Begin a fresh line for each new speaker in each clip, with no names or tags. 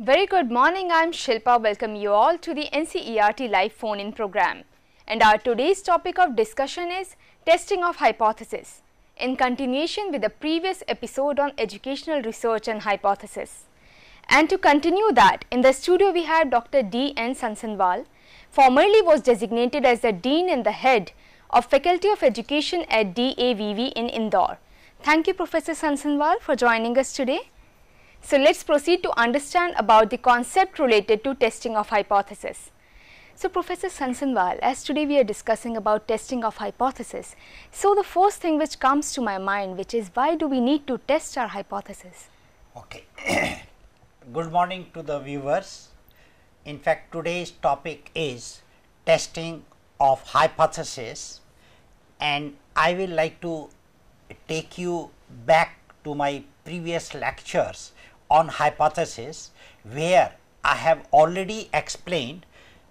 Very good morning, I'm Shilpa. Welcome you all to the NCERT live phone-in program. And our today's topic of discussion is testing of hypothesis, in continuation with the previous episode on educational research and hypothesis. And to continue that, in the studio we have Dr. D. N. Sansanwal, formerly was designated as the Dean and the Head of Faculty of Education at DAVV in Indore. Thank you, Professor Sansanwal, for joining us today. So let's proceed to understand about the concept related to testing of hypothesis. So Professor Sansanwal, as today we are discussing about testing of hypothesis, so the first thing which comes to my mind which is why do we need to test our hypothesis?
Okay. Good morning to the viewers. In fact, today's topic is testing of hypothesis and I will like to take you back to my previous lectures on hypothesis where I have already explained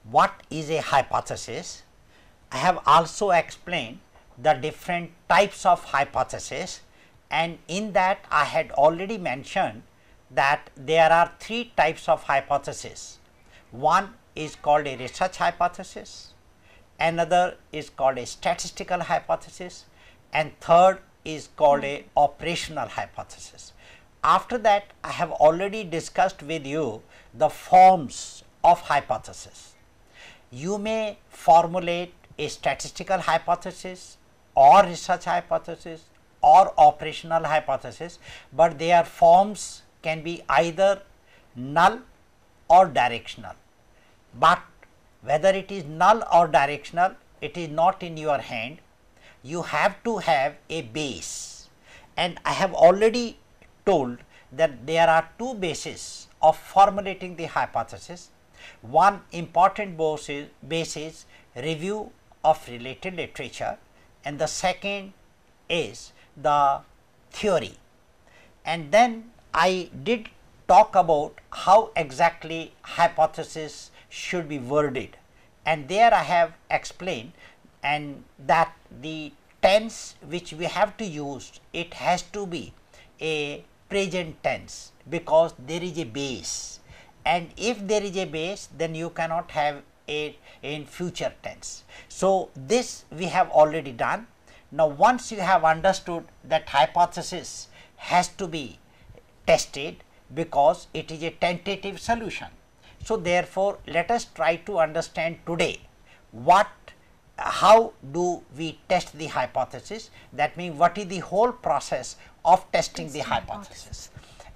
what is a hypothesis. I have also explained the different types of hypothesis and in that I had already mentioned that there are three types of hypothesis. One is called a research hypothesis, another is called a statistical hypothesis and third is called a operational hypothesis. After that, I have already discussed with you the forms of hypothesis. You may formulate a statistical hypothesis or research hypothesis or operational hypothesis, but their forms can be either null or directional. But whether it is null or directional, it is not in your hand. You have to have a base and I have already told that there are two bases of formulating the hypothesis. One important basis review of related literature and the second is the theory. And then I did talk about how exactly hypothesis should be worded and there I have explained and that the tense which we have to use it has to be a present tense because there is a base and if there is a base then you cannot have it in future tense. So, this we have already done. Now, once you have understood that hypothesis has to be tested because it is a tentative solution. So, therefore, let us try to understand today what how do we test the hypothesis that means what is the whole process of testing the hypothesis.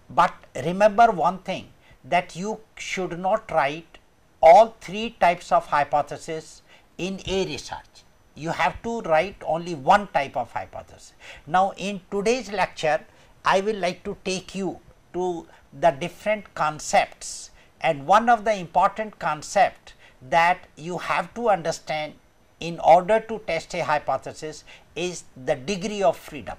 But remember one thing that you should not write all three types of hypothesis in a research. You have to write only one type of hypothesis. Now, in today's lecture, I will like to take you to the different concepts and one of the important concept that you have to understand in order to test a hypothesis is the degree of freedom.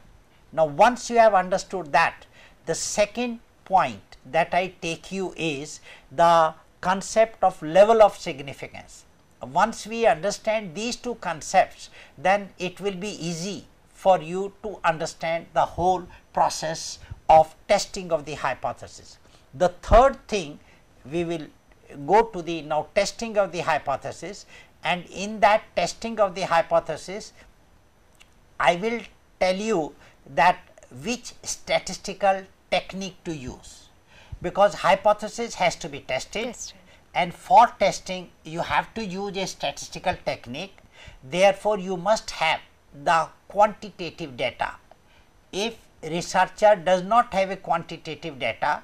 Now, once you have understood that, the second point that I take you is the concept of level of significance. Once we understand these two concepts, then it will be easy for you to understand the whole process of testing of the hypothesis. The third thing we will go to the now testing of the hypothesis and in that testing of the hypothesis, I will tell you that which statistical technique to use because hypothesis has to be tested, tested and for testing you have to use a statistical technique therefore you must have the quantitative data if researcher does not have a quantitative data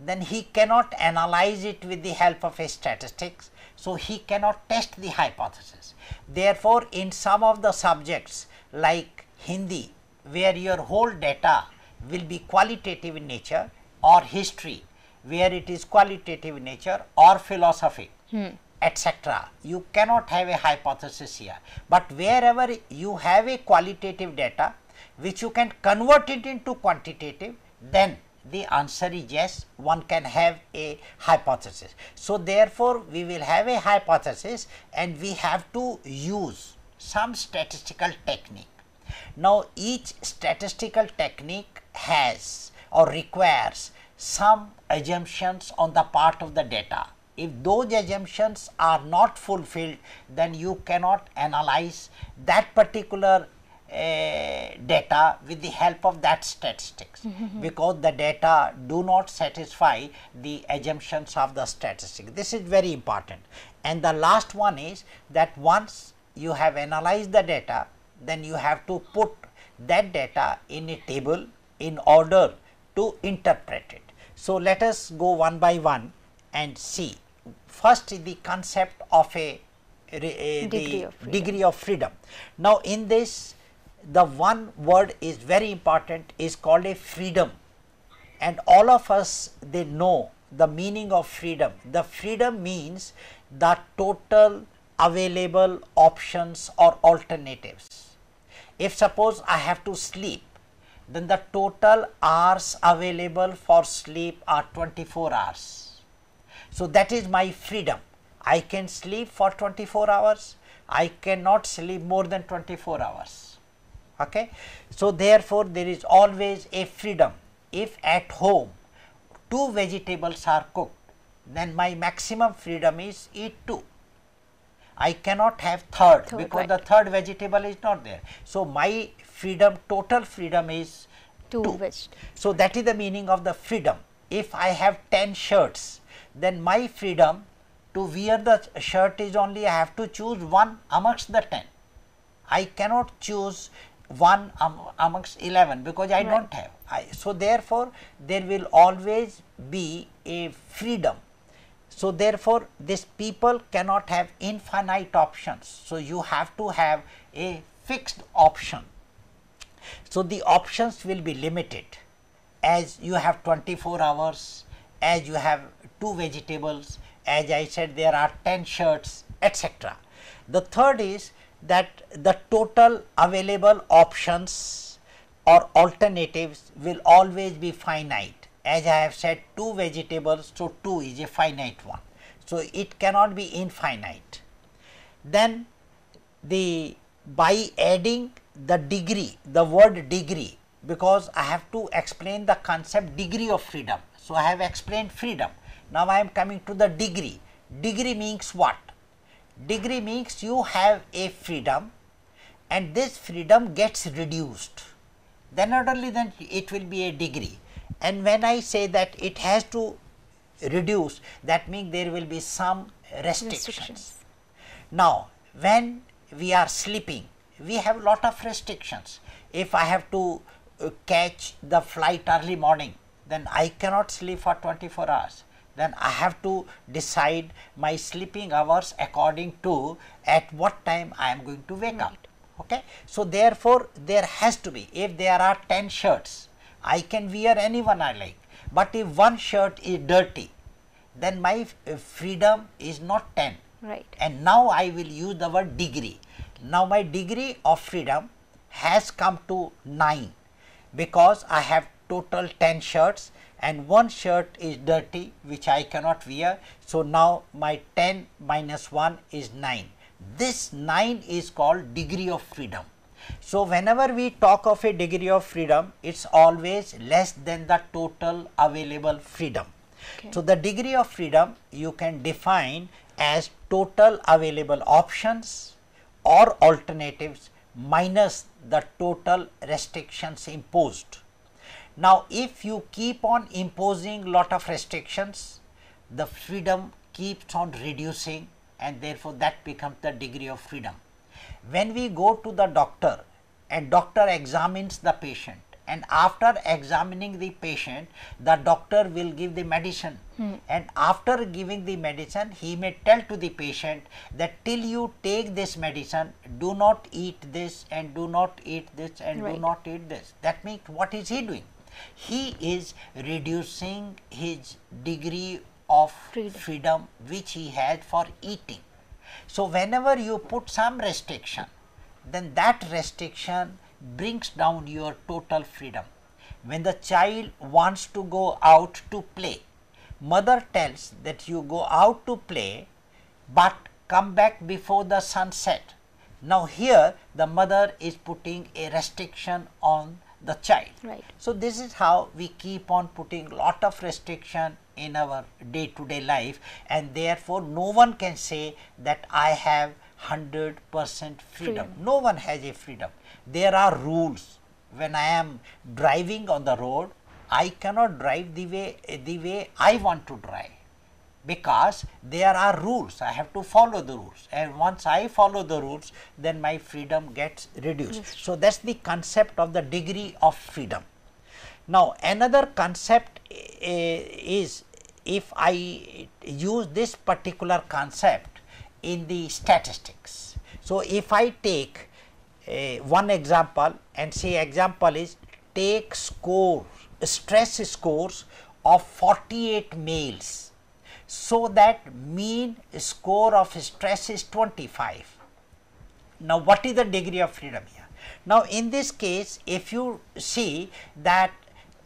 then he cannot analyze it with the help of his statistics so he cannot test the hypothesis therefore in some of the subjects like hindi where your whole data will be qualitative in nature or history where it is qualitative in nature or philosophy hmm. etc. You cannot have a hypothesis here, but wherever you have a qualitative data which you can convert it into quantitative then the answer is yes one can have a hypothesis. So, therefore, we will have a hypothesis and we have to use some statistical technique now each statistical technique has or requires some assumptions on the part of the data. If those assumptions are not fulfilled, then you cannot analyze that particular uh, data with the help of that statistics mm-hmm. because the data do not satisfy the assumptions of the statistic. This is very important. And the last one is that once you have analyzed the data, then you have to put that data in a table in order to interpret it. So, let us go one by one and see. First the concept of a, a degree, of freedom. degree of freedom. Now, in this the one word is very important is called a freedom and all of us they know the meaning of freedom. The freedom means the total available options or alternatives if suppose I have to sleep, then the total hours available for sleep are 24 hours. So, that is my freedom. I can sleep for 24 hours, I cannot sleep more than 24 hours. Okay? So, therefore, there is always a freedom. If at home two vegetables are cooked, then my maximum freedom is eat two. I cannot have third, third because right. the third vegetable is not there. So my freedom, total freedom is two. two. So that is the meaning of the freedom. If I have 10 shirts, then my freedom to wear the shirt is only I have to choose one amongst the 10. I cannot choose one um, amongst 11 because I right. don't have. I, so therefore, there will always be a freedom so, therefore, this people cannot have infinite options. So, you have to have a fixed option. So, the options will be limited as you have 24 hours, as you have two vegetables, as I said there are 10 shirts etc. The third is that the total available options or alternatives will always be finite as I have said two vegetables, so 2 is a finite one. So, it cannot be infinite. Then the by adding the degree, the word degree because I have to explain the concept degree of freedom. So, I have explained freedom. Now, I am coming to the degree. Degree means what? Degree means you have a freedom and this freedom gets reduced. Then not only then it will be a degree and when I say that it has to reduce, that means there will be some restrictions. restrictions. Now, when we are sleeping, we have lot of restrictions. If I have to uh, catch the flight early morning, then I cannot sleep for 24 hours. Then I have to decide my sleeping hours according to at what time I am going to wake right. up. Okay. So therefore, there has to be, if there are 10 shirts, I can wear anyone I like. But if one shirt is dirty, then my uh, freedom is not 10. Right. And now I will use the word degree. Now my degree of freedom has come to 9 because I have total 10 shirts and one shirt is dirty which I cannot wear. So now my 10 minus 1 is 9. This 9 is called degree of freedom. So, whenever we talk of a degree of freedom, it is always less than the total available freedom. Okay. So, the degree of freedom you can define as total available options or alternatives minus the total restrictions imposed. Now, if you keep on imposing lot of restrictions, the freedom keeps on reducing and therefore, that becomes the degree of freedom when we go to the doctor and doctor examines the patient and after examining the patient the doctor will give the medicine hmm. and after giving the medicine he may tell to the patient that till you take this medicine do not eat this and do not eat this and right. do not eat this that means what is he doing he is reducing his degree of freedom, freedom which he has for eating so, whenever you put some restriction, then that restriction brings down your total freedom. When the child wants to go out to play, mother tells that you go out to play but come back before the sunset. Now here the mother is putting a restriction on the child. Right. So this is how we keep on putting lot of restriction in our day to day life and therefore no one can say that I have 100% freedom. freedom. No one has a freedom. There are rules. When I am driving on the road, I cannot drive the way the way I want to drive because there are rules. I have to follow the rules and once I follow the rules then my freedom gets reduced. Yes. So that's the concept of the degree of freedom. Now another concept uh, is if I use this particular concept in the statistics. So, if I take uh, one example and say example is take score stress scores of 48 males. So, that mean score of stress is 25. Now, what is the degree of freedom here? Now, in this case if you see that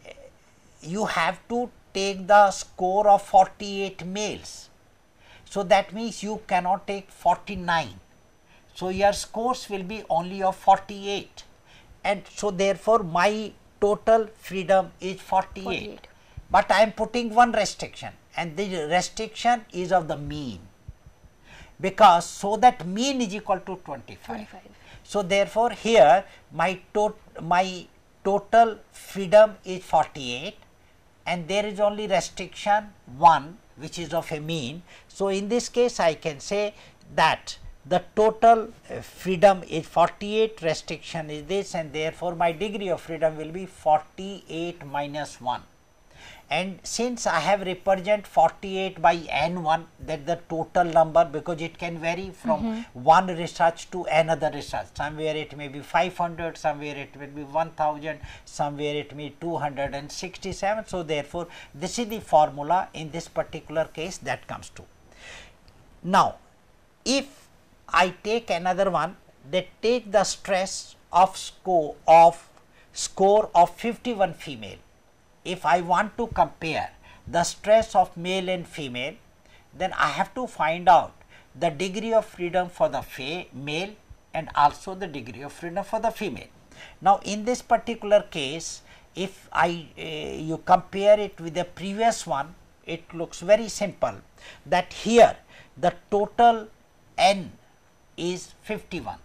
uh, you have to take the score of 48 males. So that means you cannot take 49. So your scores will be only of 48. And so therefore my total freedom is 48. 48. But I am putting one restriction and the restriction is of the mean because so that mean is equal to 25. 25. So therefore here my, tot my total freedom is 48 and there is only restriction 1 which is of a mean. So, in this case I can say that the total uh, freedom is 48 restriction is this and therefore, my degree of freedom will be 48 minus 1 and since I have represent 48 by n1 that the total number because it can vary from mm -hmm. one research to another research somewhere it may be 500 somewhere it will be 1000 somewhere it may be 267 so therefore this is the formula in this particular case that comes to now if I take another one they take the stress of score of score of 51 female if I want to compare the stress of male and female, then I have to find out the degree of freedom for the male and also the degree of freedom for the female. Now, in this particular case, if I uh, you compare it with the previous one, it looks very simple that here the total n is 51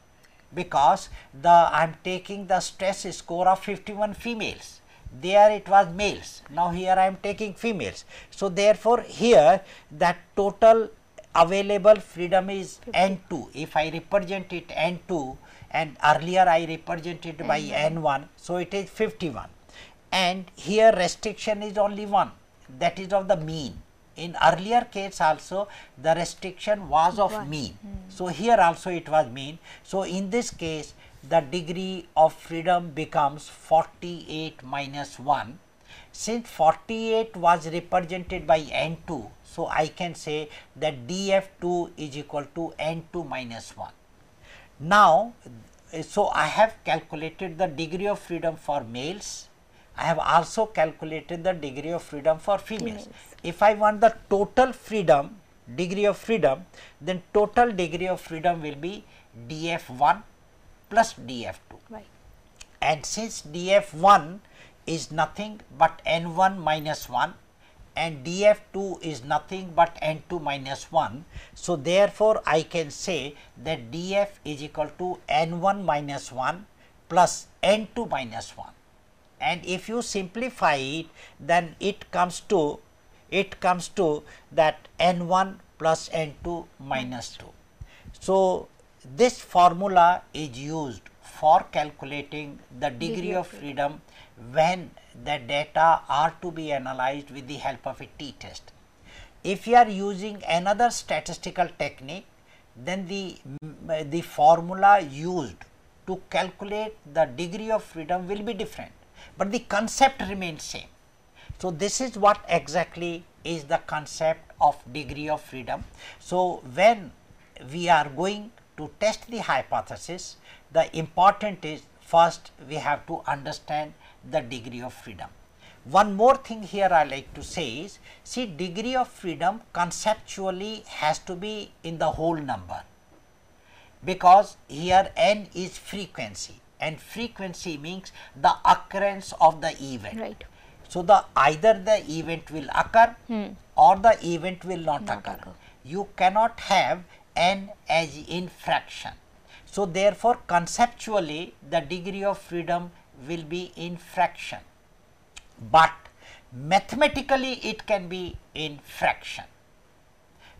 because the I am taking the stress score of 51 females there it was males now here I am taking females. So, therefore, here that total available freedom is n 2 if I represent it n 2 and earlier I represented by n 1. So, it is 51 and here restriction is only 1 that is of the mean. In earlier case also the restriction was of mean. Hmm. So, here also it was mean. So, in this case the degree of freedom becomes 48 minus 1. Since 48 was represented by N2, so I can say that df2 is equal to N2 minus 1. Now, so I have calculated the degree of freedom for males. I have also calculated the degree of freedom for females. If I want the total freedom, degree of freedom, then total degree of freedom will be df1 plus df2. Right. And since df1 is nothing but n1 minus 1 and df2 is nothing but n2 minus 1. So, therefore, I can say that df is equal to n1 minus 1 plus n2 minus 1 and if you simplify it then it comes to it comes to that n1 plus n2 minus 2. So, this formula is used for calculating the degree, of freedom when the data are to be analyzed with the help of a t-test. If you are using another statistical technique, then the, mm, the formula used to calculate the degree of freedom will be different, but the concept remains same. So, this is what exactly is the concept of degree of freedom. So, when we are going to test the hypothesis, the important is first we have to understand the degree of freedom. One more thing here I like to say is, see degree of freedom conceptually has to be in the whole number because here n is frequency and frequency means the occurrence of the event. Right. So, the either the event will occur hmm. or the event will not, not occur. occur. You cannot have n as infraction. So, therefore, conceptually the degree of freedom will be infraction, but mathematically it can be infraction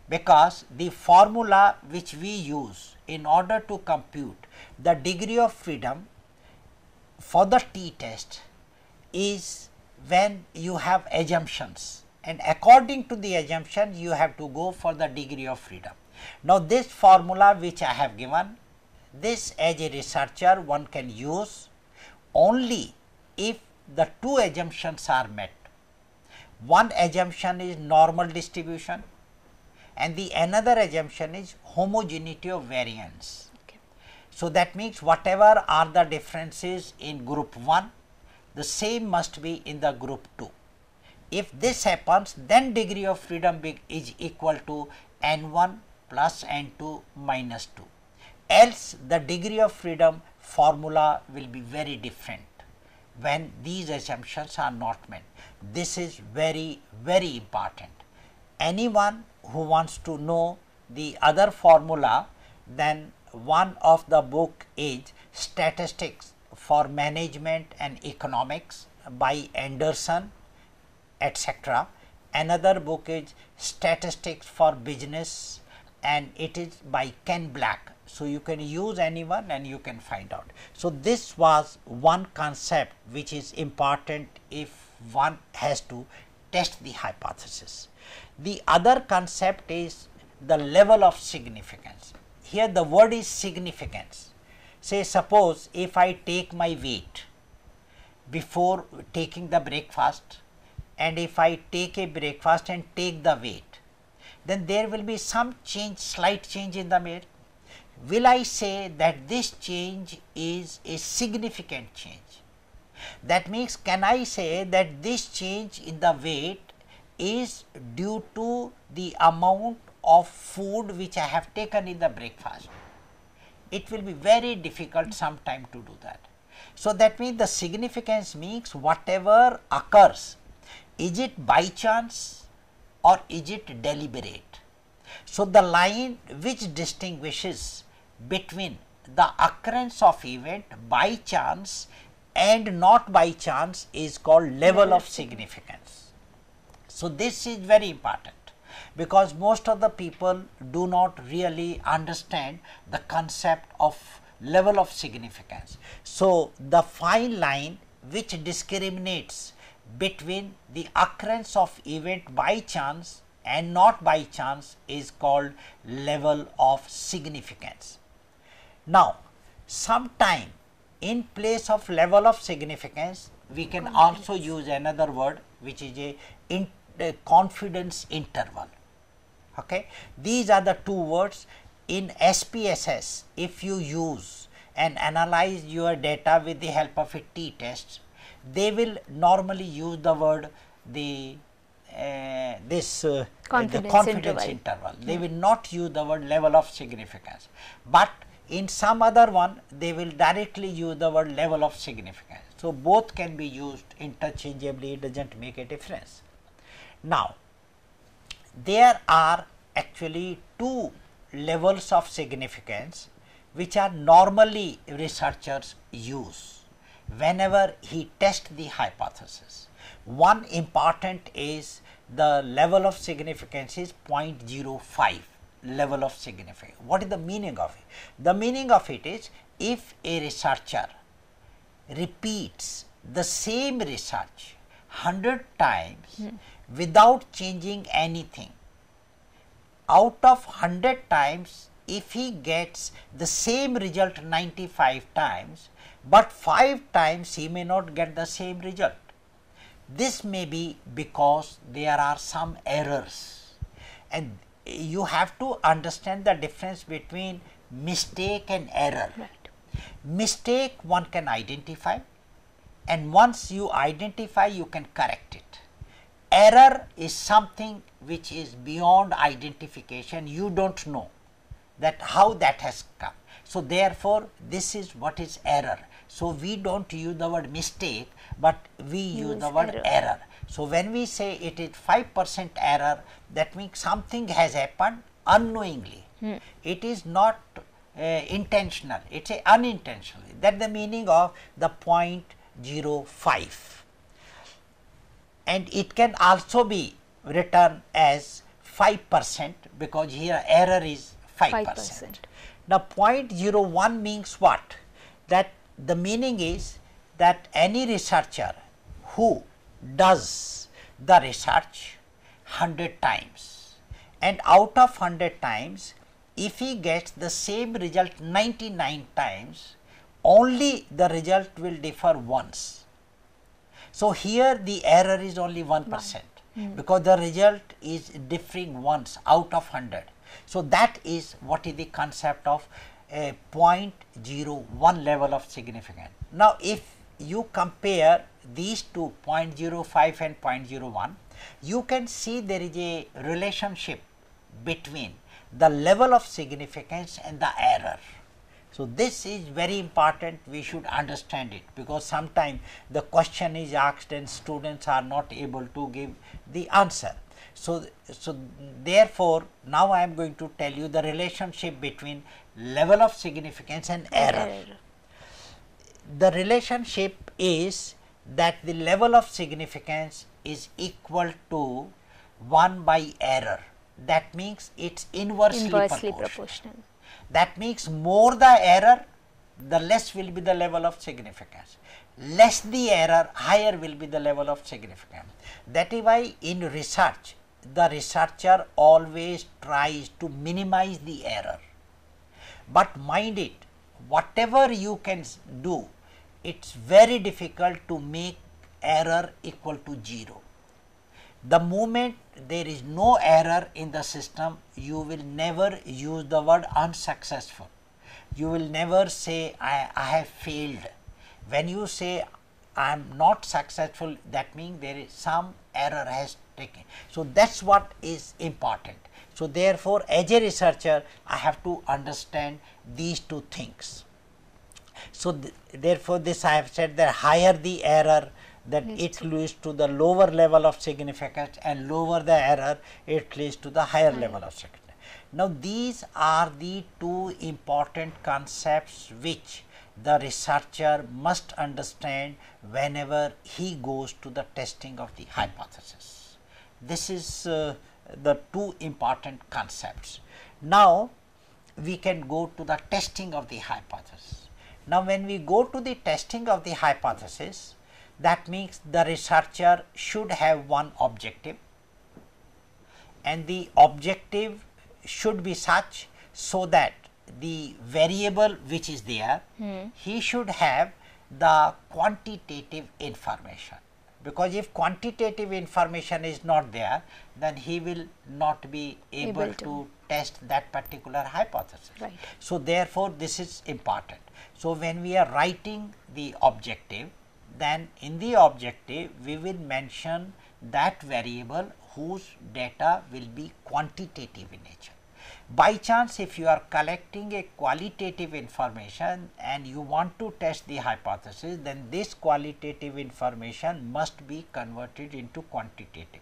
because the formula which we use in order to compute the degree of freedom for the t test is when you have assumptions and according to the assumption you have to go for the degree of freedom. Now, this formula which I have given, this as a researcher one can use only if the two assumptions are met. One assumption is normal distribution and the another assumption is homogeneity of variance. So, that means whatever are the differences in group 1, the same must be in the group 2. If this happens, then degree of freedom is equal to n 1 plus and 2 minus 2 else the degree of freedom formula will be very different when these assumptions are not met. This is very very important. Anyone who wants to know the other formula then one of the book is statistics for management and economics by Anderson etc. Another book is statistics for business and it is by Ken Black. So, you can use anyone and you can find out. So, this was one concept which is important if one has to test the hypothesis. The other concept is the level of significance. Here the word is significance. Say suppose if I take my weight before taking the breakfast and if I take a breakfast and take the weight, then there will be some change, slight change in the mare. Will I say that this change is a significant change? That means, can I say that this change in the weight is due to the amount of food which I have taken in the breakfast? It will be very difficult sometime to do that. So, that means the significance means whatever occurs, is it by chance or is it deliberate? So, the line which distinguishes between the occurrence of event by chance and not by chance is called level of significance. So, this is very important because most of the people do not really understand the concept of level of significance. So, the fine line which discriminates between the occurrence of event by chance and not by chance is called level of significance. Now, sometime in place of level of significance, we can also use another word which is a, in, a confidence interval. Okay? These are the two words in SPSS if you use and analyze your data with the help of a t-test they will normally use the word the uh, this uh, confidence, the confidence interval. interval. They hmm. will not use the word level of significance, but in some other one they will directly use the word level of significance. So, both can be used interchangeably it does not make a difference. Now, there are actually two levels of significance which are normally researchers use whenever he tests the hypothesis. One important is the level of significance is 0.05 level of significance. What is the meaning of it? The meaning of it is if a researcher repeats the same research 100 times mm. without changing anything, out of 100 times, if he gets the same result 95 times, but 5 times he may not get the same result. This may be because there are some errors and you have to understand the difference between mistake and error. Right. Mistake one can identify and once you identify you can correct it. Error is something which is beyond identification, you don't know that how that has come. So therefore, this is what is error so we don't use the word mistake, but we use, use the word error. error. So when we say it is 5% error, that means something has happened unknowingly. Hmm. It is not uh, intentional, it is unintentionally. That the meaning of the 0.05. And it can also be written as 5% because here error is 5%. Now 0.01 means what? That the meaning is that any researcher who does the research 100 times and out of 100 times if he gets the same result 99 times only the result will differ once. So, here the error is only 1 percent mm. because the result is differing once out of 100. So, that is what is the concept of a 0.01 level of significance. Now, if you compare these two 0.05 and 0.01, you can see there is a relationship between the level of significance and the error. So, this is very important we should understand it because sometimes the question is asked and students are not able to give the answer. So, so therefore, now I am going to tell you the relationship between level of significance and error. The relationship is that the level of significance is equal to 1 by error. That means it's inversely, inversely proportional. proportional. That means more the error, the less will be the level of significance less the error, higher will be the level of significance. That is why in research, the researcher always tries to minimize the error. But mind it, whatever you can do, it's very difficult to make error equal to zero. The moment there is no error in the system, you will never use the word unsuccessful. You will never say, I, I have failed when you say I am not successful that means there is some error has taken. So, that is what is important. So, therefore, as a researcher I have to understand these two things. So, th therefore, this I have said that higher the error that it leads to the lower level of significance and lower the error it leads to the higher right. level of significance. Now, these are the two important concepts which the researcher must understand whenever he goes to the testing of the hypothesis. This is uh, the two important concepts. Now, we can go to the testing of the hypothesis. Now, when we go to the testing of the hypothesis, that means the researcher should have one objective and the objective should be such so that the variable which is there, hmm. he should have the quantitative information. Because if quantitative information is not there, then he will not be able, able to, to test that particular hypothesis. Right. So, therefore, this is important. So, when we are writing the objective, then in the objective, we will mention that variable whose data will be quantitative in nature. By chance if you are collecting a qualitative information and you want to test the hypothesis then this qualitative information must be converted into quantitative.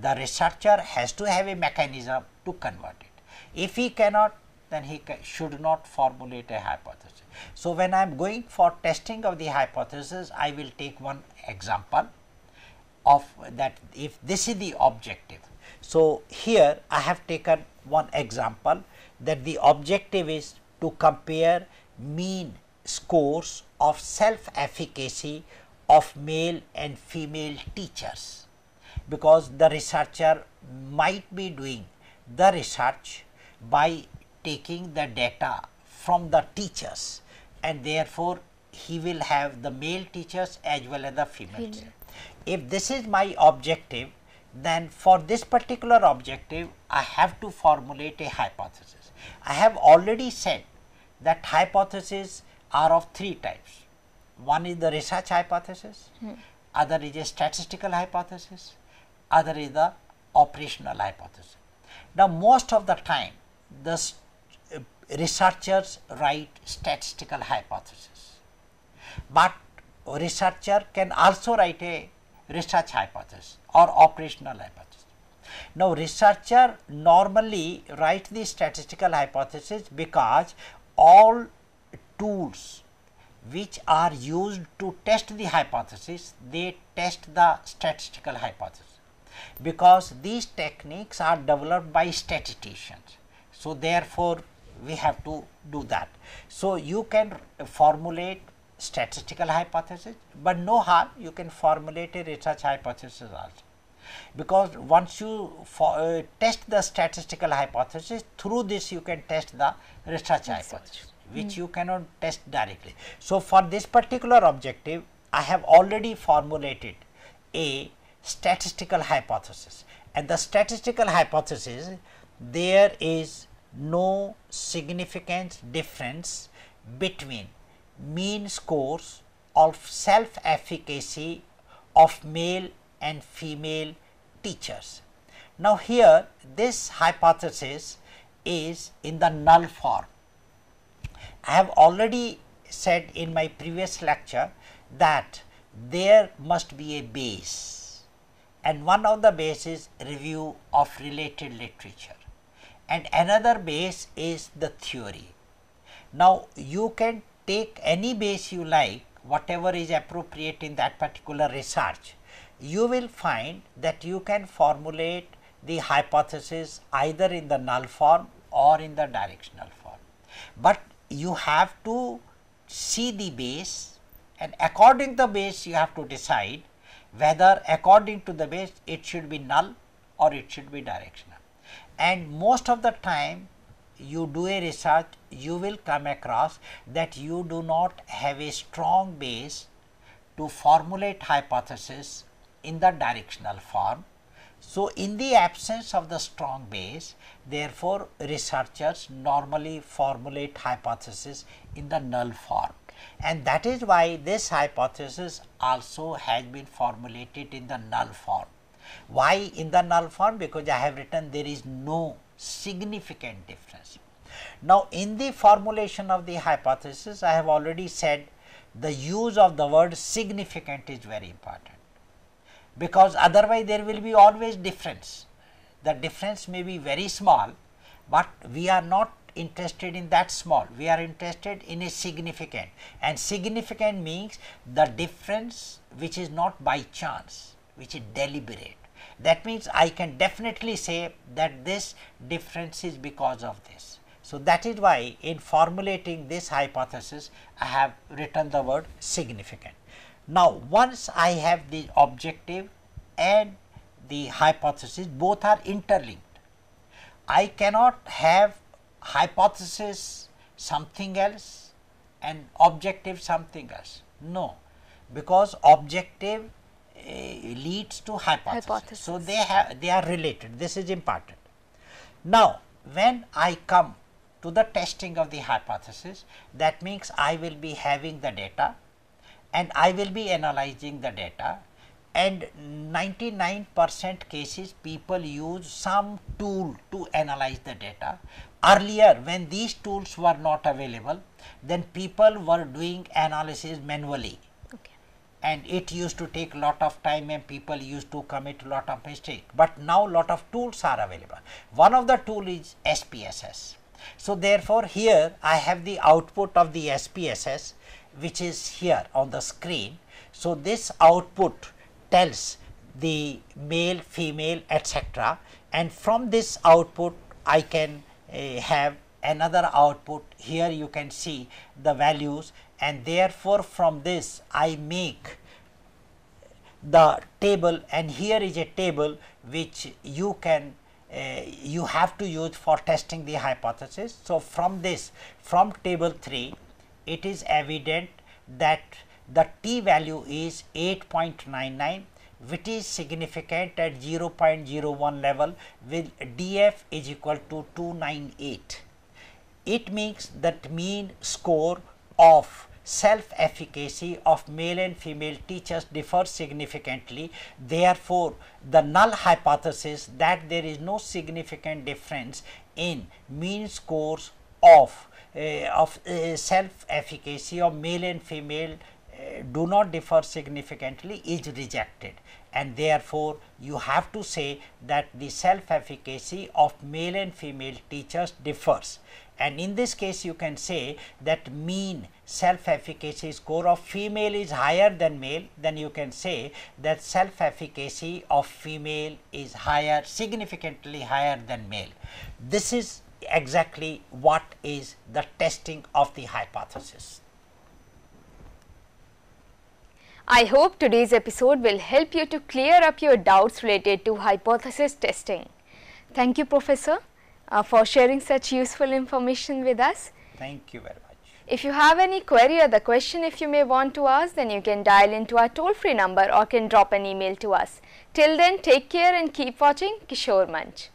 The researcher has to have a mechanism to convert it. If he cannot then he should not formulate a hypothesis. So, when I am going for testing of the hypothesis I will take one example of that if this is the objective. So, here I have taken one example that the objective is to compare mean scores of self-efficacy of male and female teachers because the researcher might be doing the research by taking the data from the teachers and therefore he will have the male teachers as well as the female. If this is my objective then for this particular objective I have to formulate a hypothesis. I have already said that hypotheses are of three types. One is the research hypothesis, hmm. other is a statistical hypothesis, other is the operational hypothesis. Now, most of the time the uh, researchers write statistical hypothesis, but researcher can also write a research hypothesis or operational hypothesis. Now, researcher normally write the statistical hypothesis because all tools which are used to test the hypothesis, they test the statistical hypothesis because these techniques are developed by statisticians. So, therefore, we have to do that. So, you can formulate statistical hypothesis, but no harm you can formulate a research hypothesis also. Because once you for, uh, test the statistical hypothesis, through this you can test the research research. hypothesis hmm. which mm. you cannot test directly. So, for this particular objective, I have already formulated a statistical hypothesis and the statistical hypothesis there is no significant difference between mean scores of self-efficacy of male and female teachers. Now here this hypothesis is in the null form. I have already said in my previous lecture that there must be a base and one of the bases is review of related literature and another base is the theory. Now you can take any base you like whatever is appropriate in that particular research, you will find that you can formulate the hypothesis either in the null form or in the directional form. But you have to see the base and according to the base you have to decide whether according to the base it should be null or it should be directional. And most of the time you do a research, you will come across that you do not have a strong base to formulate hypothesis in the directional form. So, in the absence of the strong base, therefore, researchers normally formulate hypothesis in the null form and that is why this hypothesis also has been formulated in the null form. Why in the null form? Because I have written there is no significant difference. Now, in the formulation of the hypothesis, I have already said the use of the word significant is very important, because otherwise there will be always difference. The difference may be very small, but we are not interested in that small, we are interested in a significant and significant means the difference which is not by chance, which is deliberate that means I can definitely say that this difference is because of this. So, that is why in formulating this hypothesis I have written the word significant. Now, once I have the objective and the hypothesis both are interlinked. I cannot have hypothesis something else and objective something else. No, because objective uh, leads to hypothesis. hypothesis. So they have they are related. This is important. Now, when I come to the testing of the hypothesis, that means I will be having the data and I will be analyzing the data and 99 percent cases people use some tool to analyze the data. Earlier when these tools were not available, then people were doing analysis manually and it used to take lot of time and people used to commit lot of mistake but now lot of tools are available one of the tool is spss so therefore here i have the output of the spss which is here on the screen so this output tells the male female etc and from this output i can uh, have another output here you can see the values and therefore from this I make the table and here is a table which you can uh, you have to use for testing the hypothesis. So, from this from table 3 it is evident that the t value is 8.99 which is significant at 0.01 level with df is equal to 298. It means that mean score of self-efficacy of male and female teachers differ significantly. Therefore, the null hypothesis that there is no significant difference in mean scores of, uh, of uh, self-efficacy of male and female uh, do not differ significantly is rejected and therefore, you have to say that the self-efficacy of male and female teachers differs and in this case you can say that mean self-efficacy score of female is higher than male then you can say that self-efficacy of female is higher significantly higher than male. This is exactly what is the testing of the hypothesis.
I hope today's episode will help you to clear up your doubts related to hypothesis testing. Thank you, Professor uh, for sharing such useful information with us.
Thank you very much.
If you have any query or the question if you may want to ask, then you can dial into our toll free number or can drop an email to us. Till then, take care and keep watching Kishore Munch.